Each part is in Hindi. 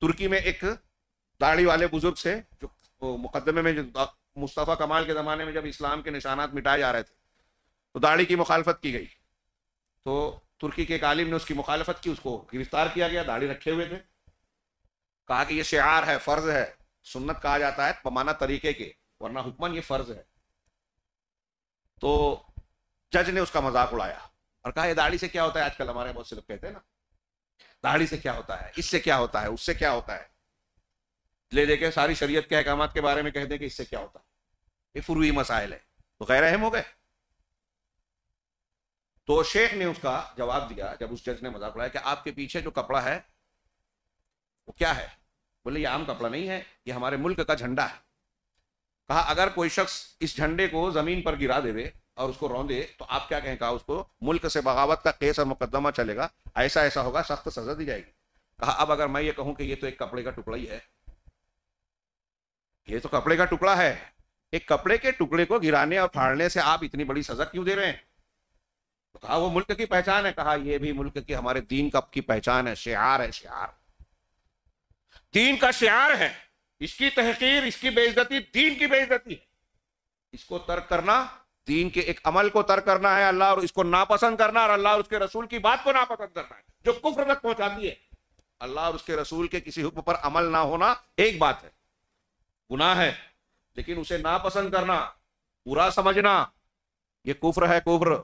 तुर्की में एक दाढ़ी वाले बुजुर्ग से जो मुकदमे में मुस्तफ़ा कमाल के ज़माने में जब इस्लाम के निशानात मिटाए जा रहे थे तो दाढ़ी की मुखालफत की गई तो तुर्की के एक आलिम ने उसकी मुखालफत की उसको गिरफ्तार किया गया दाढ़ी रखे हुए थे कहा कि ये शार है फ़र्ज़ है सुन्नत कहा जाता है पमाना तरीके के वरना हुक्मन ये फ़र्ज़ है तो जज ने उसका मजाक उड़ाया और कहा यह दाढ़ी से क्या होता है आजकल हमारे बहुत से लोग कहते हैं ना दाढ़ी से क्या होता है इससे क्या होता है उससे क्या होता है ले देखे सारी शरीयत के अहकाम के बारे में कह दें कि इससे क्या होता है ये फुरुई मसाइल है तो गैर अहम हो गए तो शेख ने उसका जवाब दिया जब उस जज ने मजाक उड़ाया कि आपके पीछे जो कपड़ा है वो क्या है बोले ये आम कपड़ा नहीं है ये हमारे मुल्क का झंडा है कहा अगर कोई शख्स इस झंडे को जमीन पर गिरा देवे और उसको रौंदे तो आप क्या कहें कहा उसको मुल्क से बगावत का केस और मुकदमा चलेगा ऐसा ऐसा होगा सख्त सजा दी जाएगी कहा अब अगर मैं ये कहूं कि ये तो एक कपड़े का टुकड़ा ही है ये तो कपड़े का टुकड़ा है एक कपड़े के टुकड़े को गिराने और फाड़ने से आप इतनी बड़ी सजा क्यों दे रहे हैं तो कहा वो मुल्क की पहचान है कहा यह भी मुल्क की हमारे दीन कप की पहचान है शेयर है शेयर दीन का शेयर है इसकी तहकीर इसकी बेइज्जती दीन की बेइज्जती है इसको तर्क करना दीन के एक अमल को तर करना है अल्लाह और इसको नापसंद करना और अल्लाह और उसके रसूल की बात को नापसंद करना है जो कुफर तक पहुंचाती है अल्लाह और उसके रसूल के किसी हुक्म पर अमल ना होना एक बात है गुनाह है लेकिन उसे नापसंद करना पूरा समझना ये कुफ्र है कुफ्र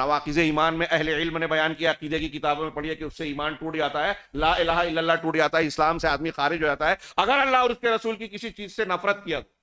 नवाकिज ईमान में अहले इल्म ने बयान किया अकीदे की किताबों में पढ़िए कि उससे ईमान टूट जाता है ला इलाहा इल्लल्लाह टूट जाता है इस्लाम से आदमी खारिज हो जाता है अगर अल्लाह और उसके रसूल की किसी चीज से नफरत किया तो।